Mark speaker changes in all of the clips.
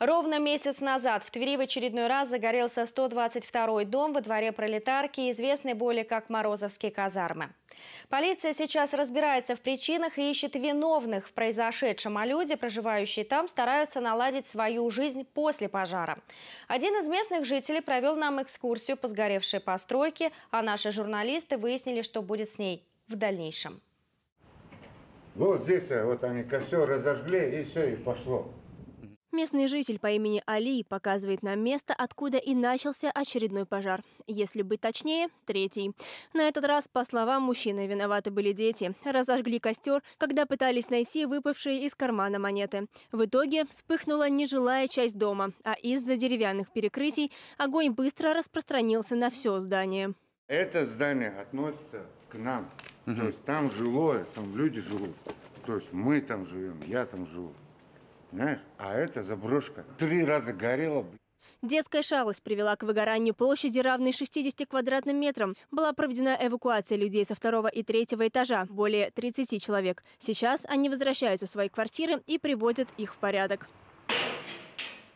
Speaker 1: Ровно месяц назад в Твери в очередной раз загорелся 122-й дом во дворе пролетарки, известный более как Морозовские казармы. Полиция сейчас разбирается в причинах и ищет виновных в произошедшем, а люди, проживающие там, стараются наладить свою жизнь после пожара. Один из местных жителей провел нам экскурсию по сгоревшей постройке, а наши журналисты выяснили, что будет с ней в дальнейшем.
Speaker 2: Вот здесь э, вот они костер разожгли и все, и пошло.
Speaker 3: Местный житель по имени Али показывает нам место, откуда и начался очередной пожар. Если быть точнее, третий. На этот раз, по словам мужчины, виноваты были дети. Разожгли костер, когда пытались найти выпавшие из кармана монеты. В итоге вспыхнула нежилая часть дома, а из-за деревянных перекрытий огонь быстро распространился на все здание.
Speaker 2: Это здание относится к нам. Угу. То есть там жилое, там люди живут. То есть мы там живем, я там живу. Знаешь, а это заброшка. Три раза горела,
Speaker 3: Детская шалость привела к выгоранию площади, равной 60 квадратным метрам. Была проведена эвакуация людей со второго и третьего этажа, более 30 человек. Сейчас они возвращаются в свои квартиры и приводят их в порядок.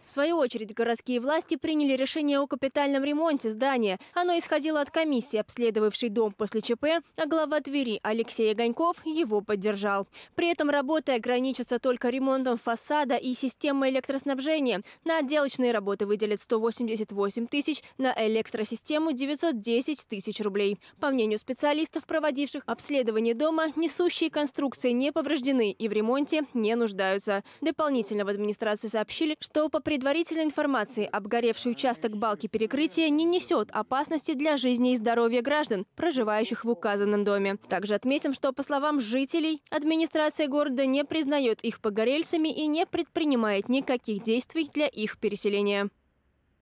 Speaker 3: В свою очередь, городские власти приняли решение о капитальном ремонте здания. Оно исходило от комиссии, обследовавшей дом после ЧП, а глава Твери Алексей Огоньков его поддержал. При этом работы ограничатся только ремонтом фасада и системы электроснабжения. На отделочные работы выделят 188 тысяч, на электросистему 910 тысяч рублей. По мнению специалистов, проводивших обследование дома, несущие конструкции не повреждены и в ремонте не нуждаются. Дополнительно в администрации сообщили, что по предприятию предварительной информации, обгоревший участок балки перекрытия не несет опасности для жизни и здоровья граждан, проживающих в указанном доме. Также отметим, что, по словам жителей, администрация города не признает их погорельцами и не предпринимает никаких действий для их переселения.